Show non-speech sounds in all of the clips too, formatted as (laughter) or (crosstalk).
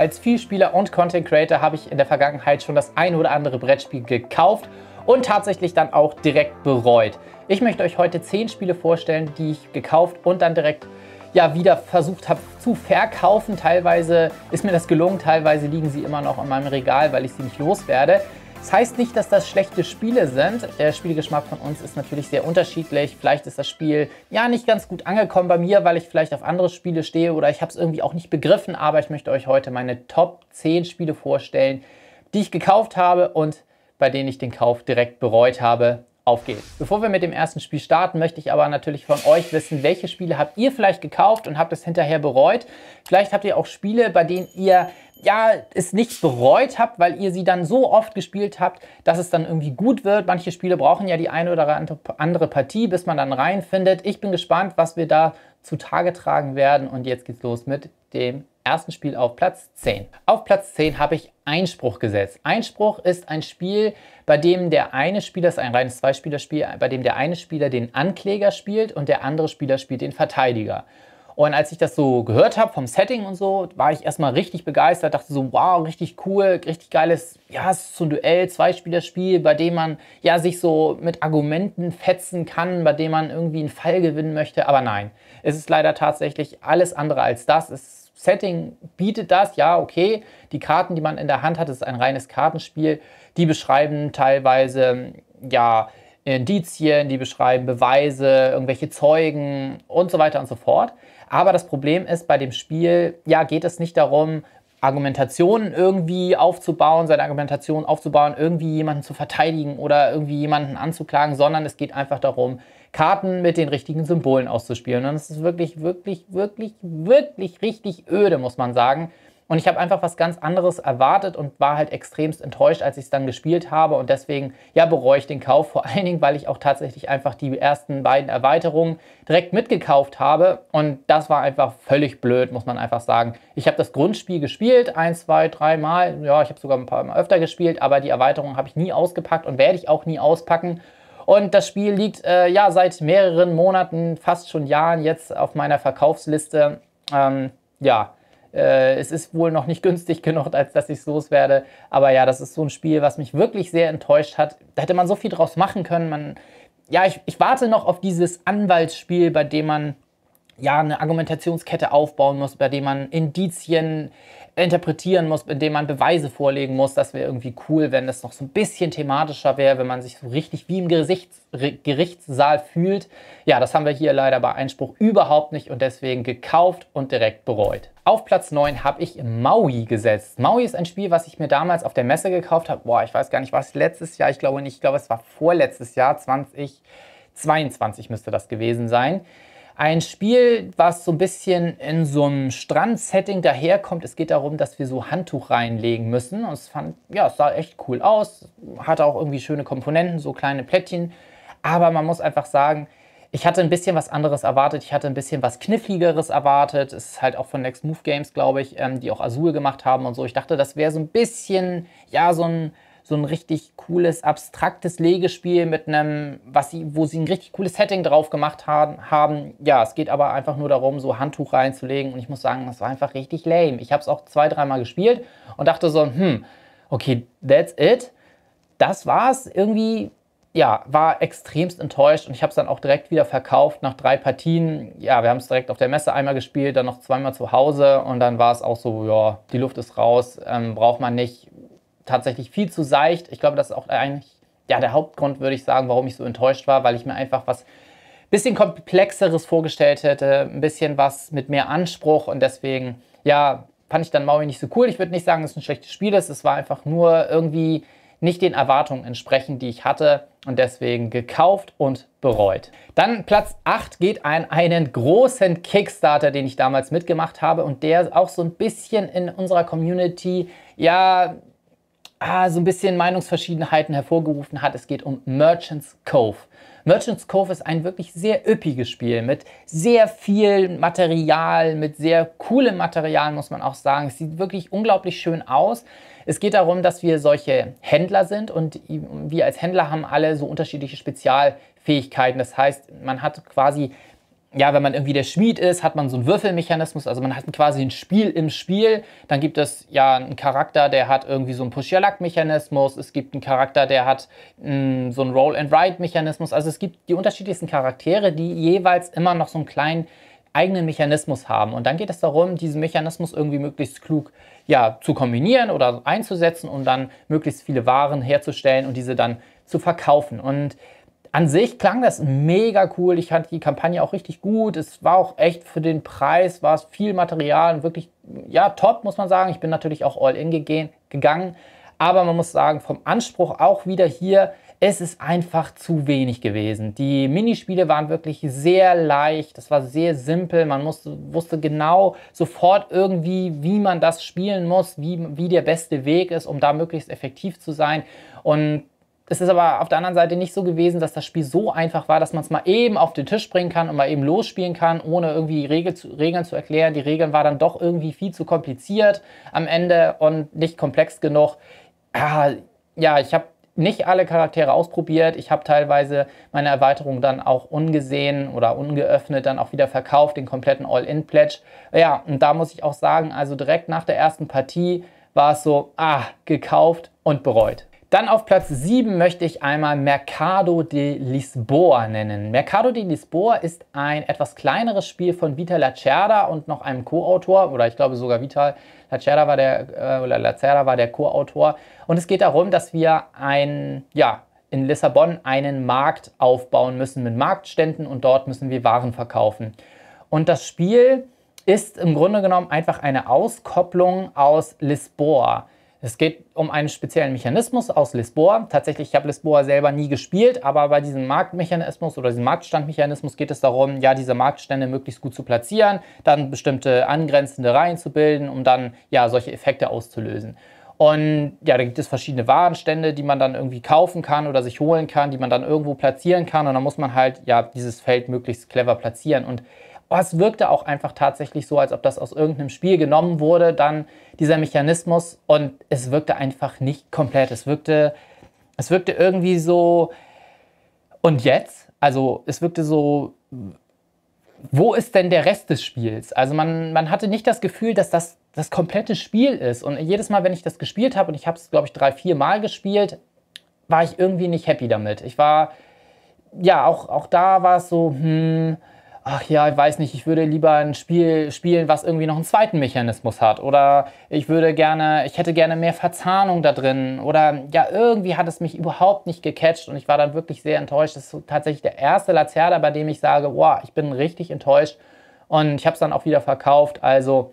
Als Vielspieler und Content Creator habe ich in der Vergangenheit schon das ein oder andere Brettspiel gekauft und tatsächlich dann auch direkt bereut. Ich möchte euch heute 10 Spiele vorstellen, die ich gekauft und dann direkt ja, wieder versucht habe zu verkaufen. Teilweise ist mir das gelungen, teilweise liegen sie immer noch in meinem Regal, weil ich sie nicht loswerde. Das heißt nicht, dass das schlechte Spiele sind. Der Spielgeschmack von uns ist natürlich sehr unterschiedlich. Vielleicht ist das Spiel ja nicht ganz gut angekommen bei mir, weil ich vielleicht auf andere Spiele stehe oder ich habe es irgendwie auch nicht begriffen. Aber ich möchte euch heute meine Top 10 Spiele vorstellen, die ich gekauft habe und bei denen ich den Kauf direkt bereut habe. Auf Bevor wir mit dem ersten Spiel starten, möchte ich aber natürlich von euch wissen, welche Spiele habt ihr vielleicht gekauft und habt es hinterher bereut? Vielleicht habt ihr auch Spiele, bei denen ihr ja, es nicht bereut habt, weil ihr sie dann so oft gespielt habt, dass es dann irgendwie gut wird. Manche Spiele brauchen ja die eine oder andere Partie, bis man dann reinfindet. Ich bin gespannt, was wir da zutage tragen werden. Und jetzt geht's los mit dem ersten Spiel auf Platz 10. Auf Platz 10 habe ich Einspruch gesetzt. Einspruch ist ein Spiel, bei dem der eine Spieler, das ist ein reines Zweispielerspiel, bei dem der eine Spieler den Ankläger spielt und der andere Spieler spielt den Verteidiger. Und als ich das so gehört habe vom Setting und so, war ich erstmal richtig begeistert, dachte so, wow, richtig cool, richtig geiles, ja, es ist so ein Duell, Zweispielerspiel, bei dem man ja sich so mit Argumenten fetzen kann, bei dem man irgendwie einen Fall gewinnen möchte. Aber nein, es ist leider tatsächlich alles andere als das. Es ist Setting bietet das, ja, okay. Die Karten, die man in der Hand hat, ist ein reines Kartenspiel. Die beschreiben teilweise, mm, ja, Indizien, die beschreiben Beweise, irgendwelche Zeugen und so weiter und so fort. Aber das Problem ist, bei dem Spiel, ja, geht es nicht darum, Argumentationen irgendwie aufzubauen, seine Argumentation aufzubauen, irgendwie jemanden zu verteidigen oder irgendwie jemanden anzuklagen, sondern es geht einfach darum, Karten mit den richtigen Symbolen auszuspielen. Und es ist wirklich, wirklich, wirklich, wirklich richtig öde, muss man sagen. Und ich habe einfach was ganz anderes erwartet und war halt extremst enttäuscht, als ich es dann gespielt habe. Und deswegen, ja, bereue ich den Kauf. Vor allen Dingen, weil ich auch tatsächlich einfach die ersten beiden Erweiterungen direkt mitgekauft habe. Und das war einfach völlig blöd, muss man einfach sagen. Ich habe das Grundspiel gespielt, ein, zwei, drei Mal. Ja, ich habe sogar ein paar Mal öfter gespielt, aber die Erweiterung habe ich nie ausgepackt und werde ich auch nie auspacken. Und das Spiel liegt äh, ja seit mehreren Monaten, fast schon Jahren jetzt auf meiner Verkaufsliste. Ähm, ja, äh, es ist wohl noch nicht (laughs) günstig genug, als dass ich es loswerde. Aber ja, das ist so ein Spiel, was mich wirklich sehr enttäuscht hat. Da hätte man so viel draus machen können. Man, ja, ich, ich warte noch auf dieses Anwaltsspiel, bei dem man ja eine Argumentationskette aufbauen muss, bei dem man Indizien interpretieren muss, indem man Beweise vorlegen muss. Das wäre irgendwie cool, wenn das noch so ein bisschen thematischer wäre, wenn man sich so richtig wie im Gerichts Gerichtssaal fühlt. Ja, das haben wir hier leider bei Einspruch überhaupt nicht und deswegen gekauft und direkt bereut. Auf Platz 9 habe ich Maui gesetzt. Maui ist ein Spiel, was ich mir damals auf der Messe gekauft habe. Boah, ich weiß gar nicht, was letztes Jahr, ich glaube nicht, ich glaube, es war vorletztes Jahr, 2022 müsste das gewesen sein. Ein Spiel, was so ein bisschen in so einem Strand-Setting daherkommt. Es geht darum, dass wir so Handtuch reinlegen müssen. Und es fand, ja, es sah echt cool aus. Hatte auch irgendwie schöne Komponenten, so kleine Plättchen. Aber man muss einfach sagen, ich hatte ein bisschen was anderes erwartet. Ich hatte ein bisschen was Kniffligeres erwartet. Es ist halt auch von Next Move Games, glaube ich, ähm, die auch Azul gemacht haben und so. Ich dachte, das wäre so ein bisschen, ja, so ein so ein richtig cooles, abstraktes Legespiel mit einem, was sie, wo sie ein richtig cooles Setting drauf gemacht haben, haben. Ja, es geht aber einfach nur darum, so Handtuch reinzulegen. Und ich muss sagen, das war einfach richtig lame. Ich habe es auch zwei, dreimal gespielt und dachte so, hm, okay, that's it. Das war's. Irgendwie, ja, war extremst enttäuscht und ich habe es dann auch direkt wieder verkauft nach drei Partien. Ja, wir haben es direkt auf der Messe einmal gespielt, dann noch zweimal zu Hause und dann war es auch so, ja, die Luft ist raus, ähm, braucht man nicht tatsächlich viel zu seicht. Ich glaube, das ist auch eigentlich ja, der Hauptgrund, würde ich sagen, warum ich so enttäuscht war, weil ich mir einfach was bisschen komplexeres vorgestellt hätte, ein bisschen was mit mehr Anspruch und deswegen, ja, fand ich dann Maui nicht so cool. Ich würde nicht sagen, dass es ein schlechtes Spiel ist, es war einfach nur irgendwie nicht den Erwartungen entsprechend, die ich hatte und deswegen gekauft und bereut. Dann Platz 8 geht an einen großen Kickstarter, den ich damals mitgemacht habe und der auch so ein bisschen in unserer Community ja ah, so ein bisschen Meinungsverschiedenheiten hervorgerufen hat. Es geht um Merchants Cove. Merchants Cove ist ein wirklich sehr üppiges Spiel mit sehr viel Material, mit sehr coolem Material, muss man auch sagen. Es sieht wirklich unglaublich schön aus. Es geht darum, dass wir solche Händler sind und wir als Händler haben alle so unterschiedliche Spezialfähigkeiten. Das heißt, man hat quasi ja, wenn man irgendwie der Schmied ist, hat man so einen Würfelmechanismus, also man hat quasi ein Spiel im Spiel. Dann gibt es ja einen Charakter, der hat irgendwie so einen Push-Your-Luck-Mechanismus. Es gibt einen Charakter, der hat mh, hm, so einen Roll-and-Ride-Mechanismus. Also es gibt die unterschiedlichsten Charaktere, die jeweils immer noch so einen kleinen eigenen Mechanismus haben. Und dann geht es darum, diesen Mechanismus irgendwie möglichst klug ja, zu kombinieren oder einzusetzen, und dann möglichst viele Waren herzustellen und diese dann zu verkaufen. Und an sich klang das mega cool. Ich fand die Kampagne auch richtig gut. Es war auch echt für den Preis, war es viel Material und wirklich, ja, top, muss man sagen. Ich bin natürlich auch all in gegangen. Aber man muss sagen, vom Anspruch auch wieder hier, es ist einfach zu wenig gewesen. Die Minispiele waren wirklich sehr leicht, das war sehr simpel, man musste, wusste genau sofort irgendwie, wie man das spielen muss, wie, wie der beste Weg ist, um da möglichst effektiv zu sein. Und es ist aber auf der anderen Seite nicht so gewesen, dass das Spiel so einfach war, dass man es mal eben auf den Tisch bringen kann und mal eben losspielen kann, ohne irgendwie Regel zu, Regeln zu erklären. Die Regeln waren dann doch irgendwie viel zu kompliziert am Ende und nicht komplex genug. Ah, ja, ich habe nicht alle Charaktere ausprobiert. Ich habe teilweise meine Erweiterung dann auch ungesehen oder ungeöffnet dann auch wieder verkauft, den kompletten All-In-Pledge. Ja, und da muss ich auch sagen, also direkt nach der ersten Partie war es so, ah, gekauft und bereut. Dann auf Platz 7 möchte ich einmal Mercado de Lisboa nennen. Mercado de Lisboa ist ein etwas kleineres Spiel von Vital Lacerda und noch einem Co-Autor, oder ich glaube sogar Vital Lacerda war der, äh, oder Lacerda war der Co-Autor. Und es geht darum, dass wir ein, ja, in Lissabon einen Markt aufbauen müssen mit Marktständen und dort müssen wir Waren verkaufen. Und das Spiel ist im Grunde genommen einfach eine Auskopplung aus Lisboa. Es geht um einen speziellen Mechanismus aus Lisboa. Tatsächlich, ich habe Lisboa selber nie gespielt, aber bei diesem Marktmechanismus oder diesem Marktstandmechanismus geht es darum, ja, diese Marktstände möglichst gut zu platzieren, dann bestimmte angrenzende Reihen zu bilden, um dann ja solche Effekte auszulösen. Und ja, da gibt es verschiedene Warenstände, die man dann irgendwie kaufen kann oder sich holen kann, die man dann irgendwo platzieren kann. Und dann muss man halt ja dieses Feld möglichst clever platzieren. Und oh, es wirkte auch einfach tatsächlich so, als ob das aus irgendeinem Spiel genommen wurde, dann dieser Mechanismus und es wirkte einfach nicht komplett. Es wirkte, es wirkte irgendwie so, und jetzt? Also es wirkte so, wo ist denn der Rest des Spiels? Also man, man hatte nicht das Gefühl, dass das das komplette Spiel ist. Und jedes Mal, wenn ich das gespielt habe, und ich habe es, glaube ich, drei, vier Mal gespielt, war ich irgendwie nicht happy damit. Ich war, ja, auch, auch da war es so, hm, ach ja, ich weiß nicht, ich würde lieber ein Spiel spielen, was irgendwie noch einen zweiten Mechanismus hat. Oder ich würde gerne, ich hätte gerne mehr Verzahnung da drin. Oder ja, irgendwie hat es mich überhaupt nicht gecatcht und ich war dann wirklich sehr enttäuscht. Das ist tatsächlich der erste Lacerda, bei dem ich sage, wow, ich bin richtig enttäuscht. Und ich habe es dann auch wieder verkauft. Also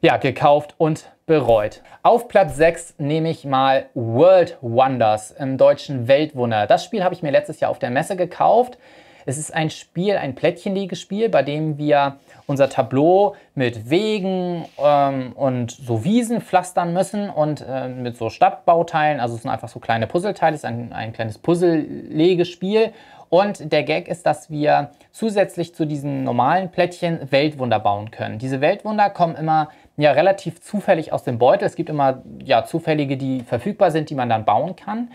ja, gekauft und bereut. Auf Platz 6 nehme ich mal World Wonders im deutschen Weltwunder. Das Spiel habe ich mir letztes Jahr auf der Messe gekauft. Es ist ein Spiel, ein Plättchenlegespiel, bei dem wir unser Tableau mit Wegen ähm, und so Wiesen pflastern müssen und äh, mit so Stadtbauteilen. Also es sind einfach so kleine Puzzleteile, es ist ein, ein kleines Puzzlelegespiel. Und der Gag ist, dass wir zusätzlich zu diesen normalen Plättchen Weltwunder bauen können. Diese Weltwunder kommen immer ja relativ zufällig aus dem Beutel. Es gibt immer ja zufällige, die verfügbar sind, die man dann bauen kann.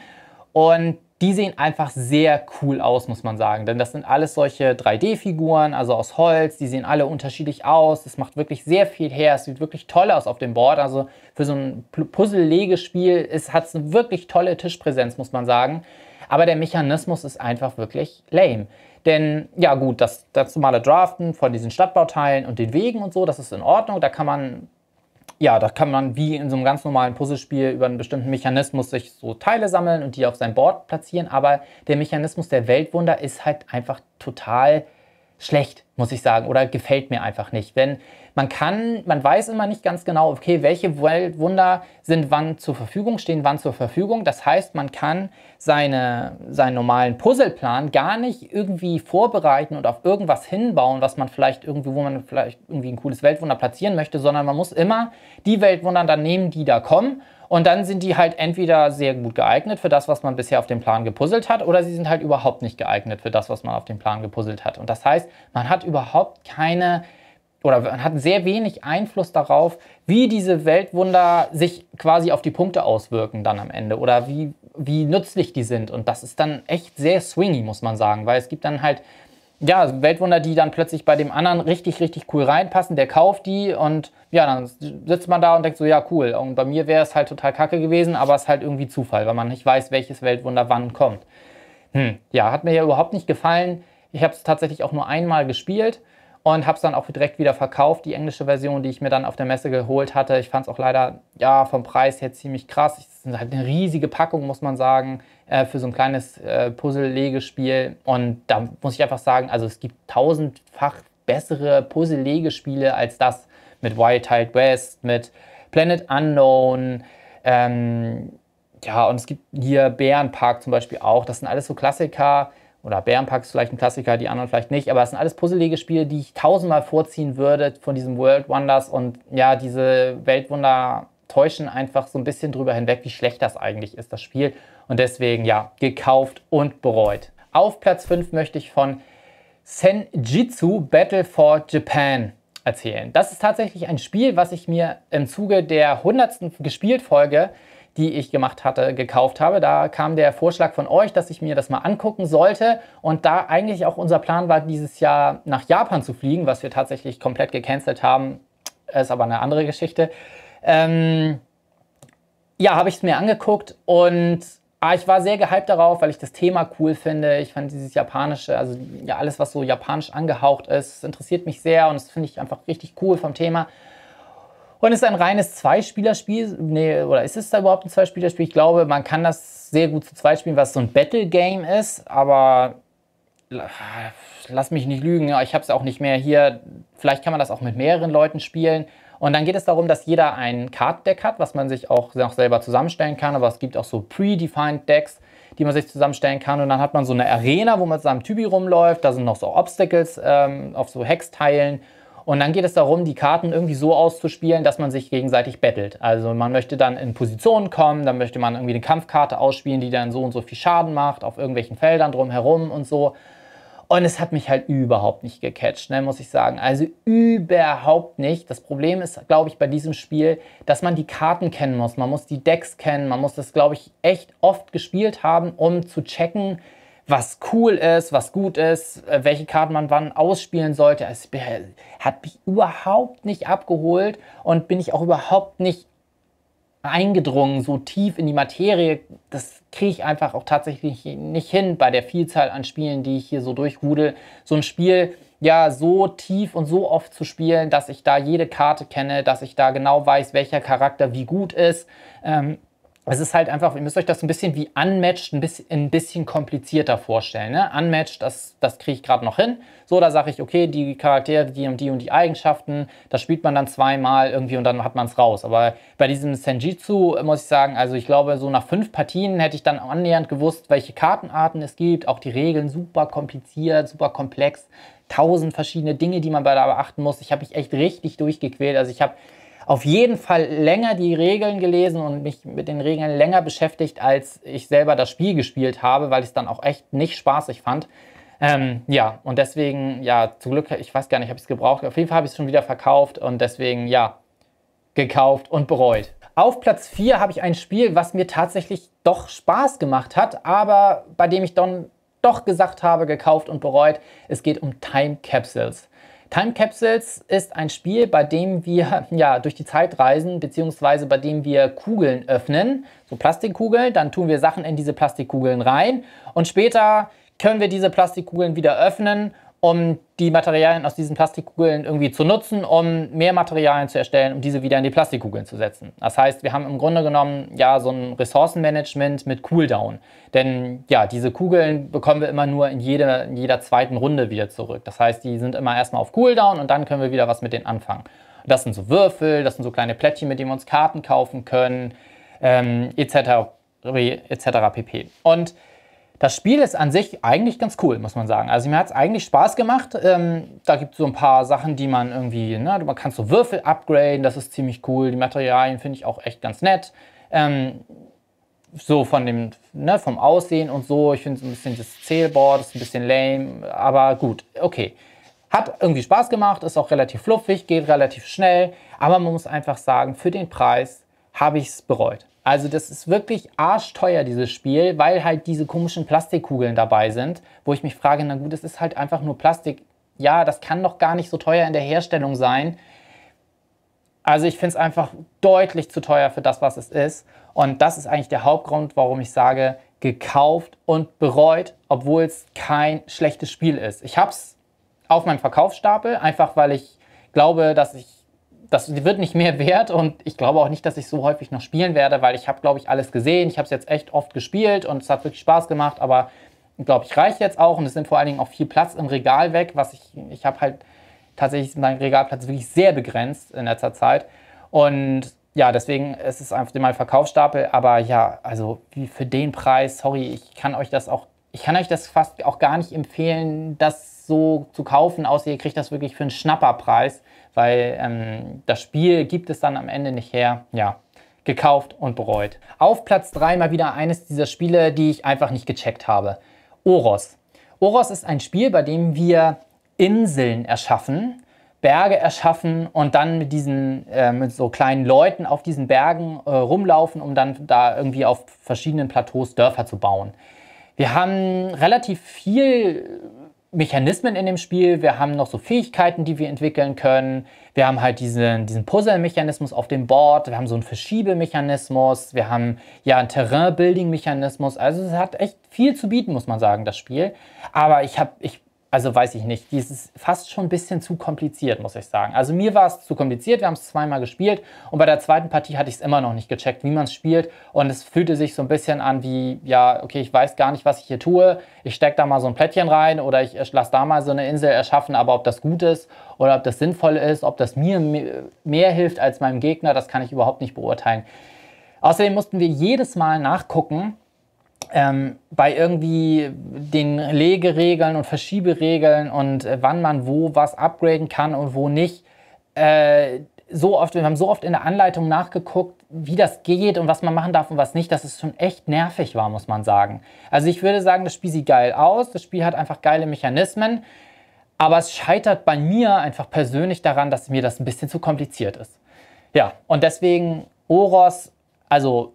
Und die sehen einfach sehr cool aus, muss man sagen. Denn das sind alles solche 3D-Figuren, also aus Holz. Die sehen alle unterschiedlich aus. Es macht wirklich sehr viel her. Es sieht wirklich toll aus auf dem Board. Also für so ein Puzzle-Legespiel hat es eine wirklich tolle Tischpräsenz, muss man sagen. Aber der Mechanismus ist einfach wirklich lame. Denn ja gut, das, das normale Draften von diesen Stadtbauteilen und den Wegen und so, das ist in Ordnung. Da kann man ja, da kann man wie in so einem ganz normalen Puzzlespiel über einen bestimmten Mechanismus sich so Teile sammeln und die auf sein Board platzieren, aber der Mechanismus der Weltwunder ist halt einfach total schlecht muss ich sagen, oder gefällt mir einfach nicht. Denn man kann, man weiß immer nicht ganz genau, okay, welche Weltwunder sind wann zur Verfügung, stehen wann zur Verfügung. Das heißt, man kann seine, seinen normalen Puzzleplan gar nicht irgendwie vorbereiten und auf irgendwas hinbauen, was man vielleicht irgendwie, wo man vielleicht irgendwie ein cooles Weltwunder platzieren möchte, sondern man muss immer die Weltwunder dann nehmen, die da kommen. Und dann sind die halt entweder sehr gut geeignet für das, was man bisher auf dem Plan gepuzzelt hat, oder sie sind halt überhaupt nicht geeignet für das, was man auf dem Plan gepuzzelt hat. Und das heißt, man hat überhaupt keine oder hat sehr wenig Einfluss darauf, wie diese Weltwunder sich quasi auf die Punkte auswirken dann am Ende oder wie, wie nützlich die sind. Und das ist dann echt sehr swingy, muss man sagen, weil es gibt dann halt ja, Weltwunder, die dann plötzlich bei dem anderen richtig, richtig cool reinpassen. Der kauft die und ja, dann sitzt man da und denkt so, ja, cool. Und bei mir wäre es halt total kacke gewesen, aber es ist halt irgendwie Zufall, weil man nicht weiß, welches Weltwunder wann kommt. Hm, ja, hat mir ja überhaupt nicht gefallen. Ich habe es tatsächlich auch nur einmal gespielt und habe es dann auch direkt wieder verkauft, die englische Version, die ich mir dann auf der Messe geholt hatte. Ich fand es auch leider, ja, vom Preis her ziemlich krass. Es ist halt eine riesige Packung, muss man sagen, äh, für so ein kleines äh, Puzzle-Legespiel. Und da muss ich einfach sagen, also es gibt tausendfach bessere Puzzle-Legespiele als das mit Wild Tide West, mit Planet Unknown, ähm, ja, und es gibt hier Bärenpark zum Beispiel auch. Das sind alles so Klassiker, oder Bärenpack ist vielleicht ein Klassiker, die anderen vielleicht nicht. Aber es sind alles puzzelige Spiele, die ich tausendmal vorziehen würde von diesem World Wonders. Und ja, diese Weltwunder täuschen einfach so ein bisschen drüber hinweg, wie schlecht das eigentlich ist, das Spiel. Und deswegen, ja, gekauft und bereut. Auf Platz 5 möchte ich von Senjitsu Battle for Japan erzählen. Das ist tatsächlich ein Spiel, was ich mir im Zuge der 100. gespielt Folge die ich gemacht hatte, gekauft habe. Da kam der Vorschlag von euch, dass ich mir das mal angucken sollte. Und da eigentlich auch unser Plan war, dieses Jahr nach Japan zu fliegen, was wir tatsächlich komplett gecancelt haben, ist aber eine andere Geschichte. Ähm, ja, habe ich es mir angeguckt und ah, ich war sehr gehypt darauf, weil ich das Thema cool finde. Ich fand dieses japanische, also ja, alles, was so japanisch angehaucht ist, interessiert mich sehr und das finde ich einfach richtig cool vom Thema und ist ein reines Zweispielerspiel. Nee, oder ist es da überhaupt ein Zweispielerspiel? Ich glaube, man kann das sehr gut zu zweit spielen, was so ein Battle-Game ist, aber lass mich nicht lügen, ich habe es auch nicht mehr hier. Vielleicht kann man das auch mit mehreren Leuten spielen. Und dann geht es darum, dass jeder ein Card-Deck hat, was man sich auch noch selber zusammenstellen kann. Aber es gibt auch so predefined Decks, die man sich zusammenstellen kann. Und dann hat man so eine Arena, wo man zusammen Typi rumläuft. Da sind noch so Obstacles ähm, auf so Hexteilen. teilen und dann geht es darum, die Karten irgendwie so auszuspielen, dass man sich gegenseitig bettelt. Also man möchte dann in Positionen kommen, dann möchte man irgendwie eine Kampfkarte ausspielen, die dann so und so viel Schaden macht, auf irgendwelchen Feldern drumherum und so. Und es hat mich halt überhaupt nicht gecatcht, ne, muss ich sagen. Also überhaupt nicht. Das Problem ist, glaube ich, bei diesem Spiel, dass man die Karten kennen muss. Man muss die Decks kennen. Man muss das, glaube ich, echt oft gespielt haben, um zu checken, was cool ist, was gut ist, äh, welche Karten man wann ausspielen sollte. Es also, hat mich überhaupt nicht abgeholt und bin ich auch überhaupt nicht eingedrungen, so tief in die Materie. Das kriege ich einfach auch tatsächlich nicht hin bei der Vielzahl an Spielen, die ich hier so durchrudel. So ein Spiel ja so tief und so oft zu spielen, dass ich da jede Karte kenne, dass ich da genau weiß, welcher Charakter wie gut ist. Ähm, es ist halt einfach, ihr müsst euch das ein bisschen wie Unmatched ein bisschen, ein bisschen komplizierter vorstellen. Ne? Unmatched, das, das kriege ich gerade noch hin. So, da sage ich, okay, die Charaktere, die und die und die Eigenschaften, das spielt man dann zweimal irgendwie und dann hat man es raus. Aber bei diesem Senjitsu muss ich sagen, also ich glaube, so nach fünf Partien hätte ich dann annähernd gewusst, welche Kartenarten es gibt, auch die Regeln, super kompliziert, super komplex, tausend verschiedene Dinge, die man bei da beachten muss. Ich habe mich echt richtig durchgequält. Also ich habe auf jeden Fall länger die Regeln gelesen und mich mit den Regeln länger beschäftigt, als ich selber das Spiel gespielt habe, weil ich es dann auch echt nicht spaßig fand. Ähm, ja, und deswegen, ja, zum Glück, ich weiß gar nicht, habe ich es gebraucht. Auf jeden Fall habe ich es schon wieder verkauft und deswegen, ja, gekauft und bereut. Auf Platz 4 habe ich ein Spiel, was mir tatsächlich doch Spaß gemacht hat, aber bei dem ich dann doch gesagt habe, gekauft und bereut. Es geht um Time Capsules. Time Capsules ist ein Spiel, bei dem wir ja, durch die Zeit reisen, beziehungsweise bei dem wir Kugeln öffnen, so Plastikkugeln, dann tun wir Sachen in diese Plastikkugeln rein und später können wir diese Plastikkugeln wieder öffnen um die Materialien aus diesen Plastikkugeln irgendwie zu nutzen, um mehr Materialien zu erstellen, um diese wieder in die Plastikkugeln zu setzen. Das heißt, wir haben im Grunde genommen ja so ein Ressourcenmanagement mit Cooldown. Denn ja, diese Kugeln bekommen wir immer nur in, jede, in jeder zweiten Runde wieder zurück. Das heißt, die sind immer erstmal auf Cooldown und dann können wir wieder was mit denen anfangen. Und das sind so Würfel, das sind so kleine Plättchen, mit denen wir uns Karten kaufen können, ähm, etc. etc. pp. Und das Spiel ist an sich eigentlich ganz cool, muss man sagen. Also mir hat es eigentlich Spaß gemacht. Ähm, da gibt es so ein paar Sachen, die man irgendwie, ne, man kann so Würfel upgraden, das ist ziemlich cool. Die Materialien finde ich auch echt ganz nett. Ähm, so von dem, ne, vom Aussehen und so. Ich finde so ein bisschen das Zählboard ist ein bisschen lame, aber gut, okay. Hat irgendwie Spaß gemacht, ist auch relativ fluffig, geht relativ schnell, aber man muss einfach sagen, für den Preis habe ich es bereut. Also das ist wirklich arschteuer, dieses Spiel, weil halt diese komischen Plastikkugeln dabei sind, wo ich mich frage, na gut, es ist halt einfach nur Plastik. Ja, das kann doch gar nicht so teuer in der Herstellung sein. Also ich finde es einfach deutlich zu teuer für das, was es ist. Und das ist eigentlich der Hauptgrund, warum ich sage, gekauft und bereut, obwohl es kein schlechtes Spiel ist. Ich habe es auf meinem Verkaufsstapel, einfach weil ich glaube, dass ich das wird nicht mehr (laughs) wert und ich glaube auch nicht, dass ich so häufig noch spielen werde, weil ich habe, glaube ich, alles gesehen. Ich habe es jetzt echt oft gespielt und es hat wirklich Spaß gemacht, aber glaube ich, reicht jetzt auch und es nimmt vor allen Dingen auch viel Platz im Regal weg, was ich, ich habe halt tatsächlich meinen Regalplatz wirklich sehr begrenzt in letzter Zeit und ja, deswegen ist es einfach mal Verkaufsstapel, aber ja, also für den Preis, sorry, ich kann euch das auch, ich kann euch das fast auch gar nicht empfehlen, das so zu kaufen, außer ihr kriegt das wirklich für einen Schnapperpreis weil ähm, das Spiel gibt es dann am Ende nicht her. Ja, gekauft und bereut. Auf Platz 3 mal wieder eines dieser Spiele, die ich einfach nicht gecheckt habe. Oros. Oros ist ein Spiel, bei dem wir Inseln erschaffen, Berge erschaffen und dann mit diesen äh, mit so kleinen Leuten auf diesen Bergen äh, rumlaufen, um dann da irgendwie auf verschiedenen Plateaus Dörfer zu bauen. Wir haben relativ viel Mechanismen in dem Spiel, wir haben noch so Fähigkeiten, die wir entwickeln können. Wir haben halt diesen, diesen Puzzle-Mechanismus auf dem Board, wir haben so einen Verschiebemechanismus, wir haben ja einen Terrain-Building-Mechanismus. Also es hat echt viel zu bieten, muss man sagen, das Spiel. Aber ich habe, ich also weiß ich nicht, dieses fast schon ein bisschen zu kompliziert, muss ich sagen. Also mir war es zu kompliziert, wir haben es zweimal gespielt und bei der zweiten Partie hatte ich es immer noch nicht gecheckt, wie man es spielt und es fühlte sich so ein bisschen an wie, ja, okay, ich weiß gar nicht, was ich hier tue, ich stecke da mal so ein Plättchen rein oder ich lasse da mal so eine Insel erschaffen, aber ob das gut ist oder ob das sinnvoll ist, ob das mir mehr hilft als meinem Gegner, das kann ich überhaupt nicht beurteilen. Außerdem mussten wir jedes Mal nachgucken, ähm, bei irgendwie den Legeregeln und Verschieberegeln und äh, wann man wo was upgraden kann und wo nicht, äh, so oft, wir haben so oft in der Anleitung nachgeguckt, wie das geht und was man machen darf und was nicht, dass es schon echt nervig war, muss man sagen. Also ich würde sagen, das Spiel sieht geil aus, das Spiel hat einfach geile Mechanismen, aber es scheitert bei mir einfach persönlich daran, dass mir das ein bisschen zu kompliziert ist. Ja, und deswegen Oros, also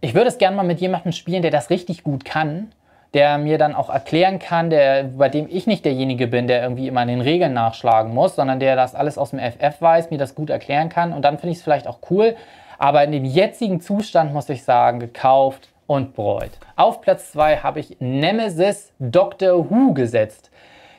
ich würde es gerne mal mit jemandem spielen, der das richtig gut kann, der mir dann auch erklären kann, der, bei dem ich nicht derjenige bin, der irgendwie immer in den Regeln nachschlagen muss, sondern der das alles aus dem FF weiß, mir das gut erklären kann. Und dann finde ich es vielleicht auch cool. Aber in dem jetzigen Zustand muss ich sagen, gekauft und bereut. Auf Platz 2 habe ich Nemesis Doctor Who gesetzt.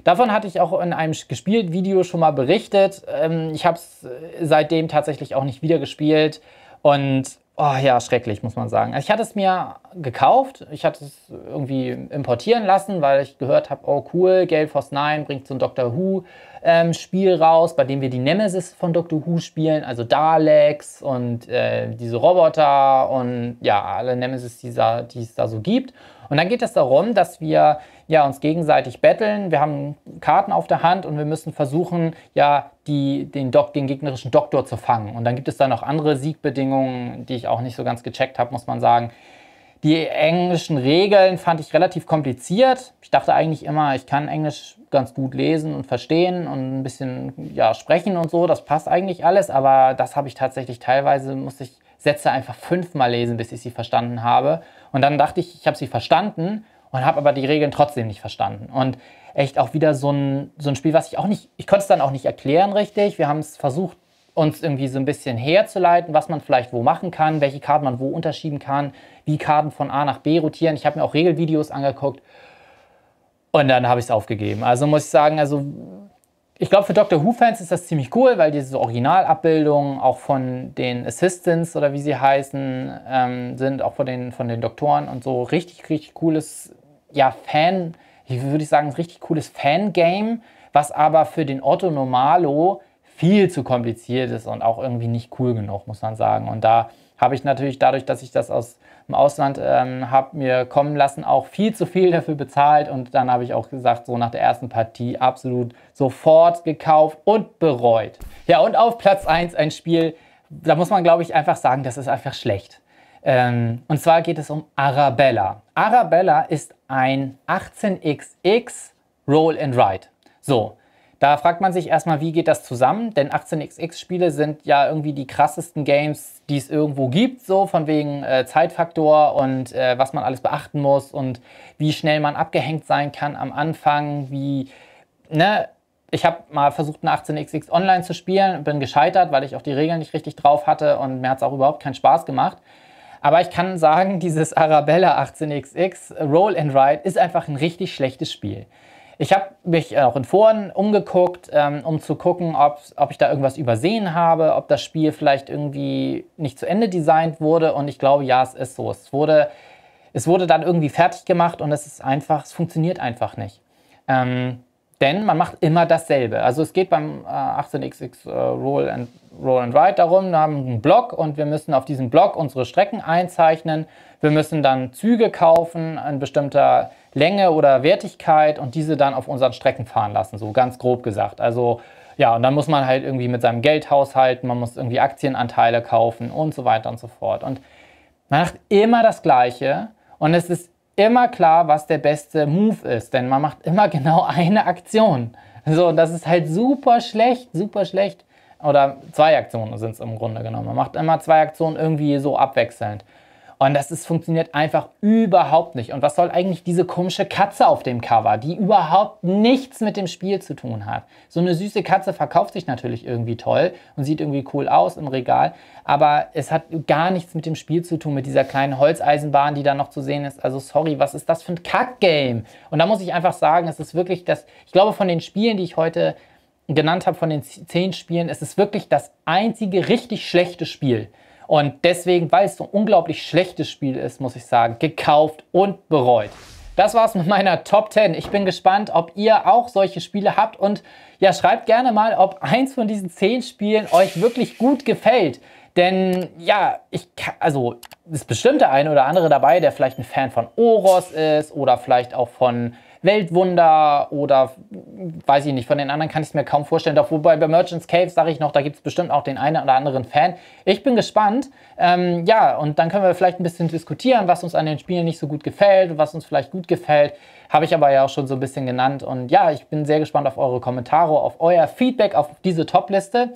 Davon hatte ich auch in einem gespielt Video schon mal berichtet. Ähm, ich habe es äh, seitdem tatsächlich auch nicht wieder gespielt. Und Oh ja, schrecklich, muss man sagen. ich hatte es mir gekauft, ich hatte es irgendwie importieren lassen, weil ich gehört habe, oh cool, Gale Force 9 bringt so ein Doctor Who-Spiel ähm, raus, bei dem wir die Nemesis von Doctor Who spielen, also Daleks und äh, diese Roboter und ja, alle Nemesis, die es da so gibt. Und dann geht es darum, dass wir ja, uns gegenseitig betteln, wir haben Karten auf der Hand und wir müssen versuchen, ja, die, den, Dok den gegnerischen Doktor zu fangen. Und dann gibt es da noch andere Siegbedingungen, die ich auch nicht so ganz gecheckt habe, muss man sagen. Die englischen Regeln fand ich relativ kompliziert. Ich dachte eigentlich immer, ich kann Englisch ganz gut lesen und verstehen und ein bisschen ja, sprechen und so. Das passt eigentlich alles, aber das habe ich tatsächlich teilweise, muss ich Sätze einfach fünfmal lesen, bis ich sie verstanden habe. Und dann dachte ich, ich habe sie verstanden und habe aber die Regeln trotzdem nicht verstanden. Und echt auch wieder so ein, so ein Spiel, was ich auch nicht, ich konnte es dann auch nicht erklären richtig. Wir haben es versucht, uns irgendwie so ein bisschen herzuleiten, was man vielleicht wo machen kann, welche Karten man wo unterschieben kann, wie Karten von A nach B rotieren. Ich habe mir auch Regelvideos angeguckt und dann habe ich es aufgegeben. Also muss ich sagen, also ich glaube, für Doctor Who-Fans ist das ziemlich cool, weil diese Originalabbildungen auch von den Assistants oder wie sie heißen ähm, sind, auch von den, von den Doktoren und so richtig, richtig cooles, ja, Fan, ich würde sagen, richtig cooles Fangame, was aber für den Otto Normalo viel zu kompliziert ist und auch irgendwie nicht cool genug, muss man sagen. Und da habe ich natürlich dadurch, dass ich das aus dem Ausland ähm, habe mir kommen lassen, auch viel zu viel dafür bezahlt. Und dann habe ich auch gesagt, so nach der ersten Partie absolut sofort gekauft und bereut. Ja, und auf Platz 1 ein Spiel, da muss man, glaube ich, einfach sagen, das ist einfach schlecht. Ähm, und zwar geht es um Arabella. Arabella ist ein 18xx Roll and Ride. So, da fragt man sich erstmal, wie geht das zusammen? Denn 18xx-Spiele sind ja irgendwie die krassesten Games, die es irgendwo gibt, so von wegen äh, Zeitfaktor und äh, was man alles beachten muss und wie schnell man abgehängt sein kann am Anfang, wie, ne? Ich habe mal versucht, ein 18xx online zu spielen, bin gescheitert, weil ich auch die Regeln nicht richtig drauf hatte und mir hat es auch überhaupt keinen Spaß gemacht. Aber ich kann sagen, (laughs) dieses Arabella 18xx Roll and Ride ist einfach ein richtig schlechtes Spiel. Ich habe mich äh, auch in Foren umgeguckt, ähm, um zu gucken, ob, ob ich da irgendwas übersehen habe, ob das Spiel vielleicht irgendwie nicht zu Ende designt wurde. Und ich glaube, ja, es ist so. Es wurde, es wurde dann irgendwie fertig gemacht und es ist einfach, es funktioniert einfach nicht. Ähm, denn man macht immer dasselbe. Also es geht beim äh, 18xx äh, Roll, and, Roll and Ride darum, wir haben einen Block und wir müssen auf diesem Block unsere Strecken einzeichnen. Wir müssen dann Züge kaufen, ein bestimmter Länge oder Wertigkeit und diese dann auf unseren Strecken fahren lassen, so ganz grob gesagt. Also ja, und dann muss man halt irgendwie mit seinem Geld haushalten, man muss irgendwie Aktienanteile kaufen und so weiter und so fort. Und man macht immer das Gleiche und es ist immer klar, was der beste Move ist, denn man macht immer (laughs) genau eine Aktion. So, und das ist halt super schlecht, super schlecht. Oder zwei Aktionen sind es im Grunde genommen. Man macht immer zwei Aktionen irgendwie so abwechselnd. Und das ist, funktioniert einfach überhaupt nicht. Und was soll eigentlich diese komische Katze auf dem Cover, die überhaupt nichts mit dem Spiel zu tun hat? So eine süße Katze verkauft sich natürlich irgendwie toll und sieht irgendwie cool aus im Regal, aber es hat gar nichts mit dem Spiel zu tun, mit dieser kleinen Holzeisenbahn, die da noch zu sehen ist. Also sorry, was ist das für ein Kackgame? Und da muss ich einfach sagen, es ist wirklich das, ich glaube von den Spielen, die ich heute genannt habe, von den zehn Spielen, es ist wirklich das einzige richtig schlechte Spiel. Und deswegen, weil es so ein unglaublich schlechtes Spiel ist, muss ich sagen, gekauft und bereut. Das war's mit meiner Top 10. Ich bin gespannt, ob ihr auch solche Spiele habt und ja, schreibt gerne mal, ob eins von diesen 10 Spielen euch wirklich gut gefällt. Denn ja, ich also ist bestimmt der eine oder andere dabei, der vielleicht ein Fan von Oros ist oder vielleicht auch von Weltwunder oder weiß ich nicht, von den anderen kann ich es mir kaum vorstellen. Doch wobei bei Merchant's Cave sage ich noch, da gibt es bestimmt auch den einen oder anderen Fan. Ich bin gespannt. Ähm, ja, und dann können wir vielleicht ein bisschen diskutieren, was uns an den Spielen nicht so gut gefällt, was uns vielleicht gut gefällt. Habe ich aber ja auch schon so ein bisschen genannt. Und ja, ich bin sehr gespannt auf eure Kommentare, auf euer Feedback auf diese Top-Liste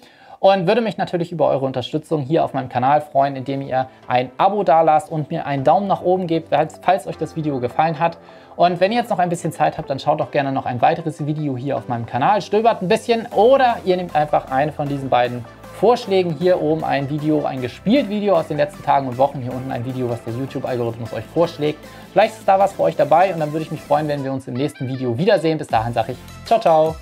und würde mich natürlich über eure Unterstützung hier auf meinem Kanal freuen, indem ihr ein Abo dalasst und mir einen Daumen nach oben gebt, falls euch das Video gefallen hat. Und wenn ihr jetzt noch ein bisschen Zeit habt, dann schaut doch gerne noch ein weiteres Video hier auf meinem Kanal, stöbert ein bisschen oder ihr nehmt einfach eine von diesen beiden Vorschlägen hier oben ein Video, ein gespielt Video aus den letzten Tagen und Wochen. Hier unten ein Video, was der YouTube-Algorithmus euch vorschlägt. Vielleicht ist da was für euch dabei und dann würde ich mich freuen, wenn wir uns im nächsten Video wiedersehen. Bis dahin sage ich ciao, ciao.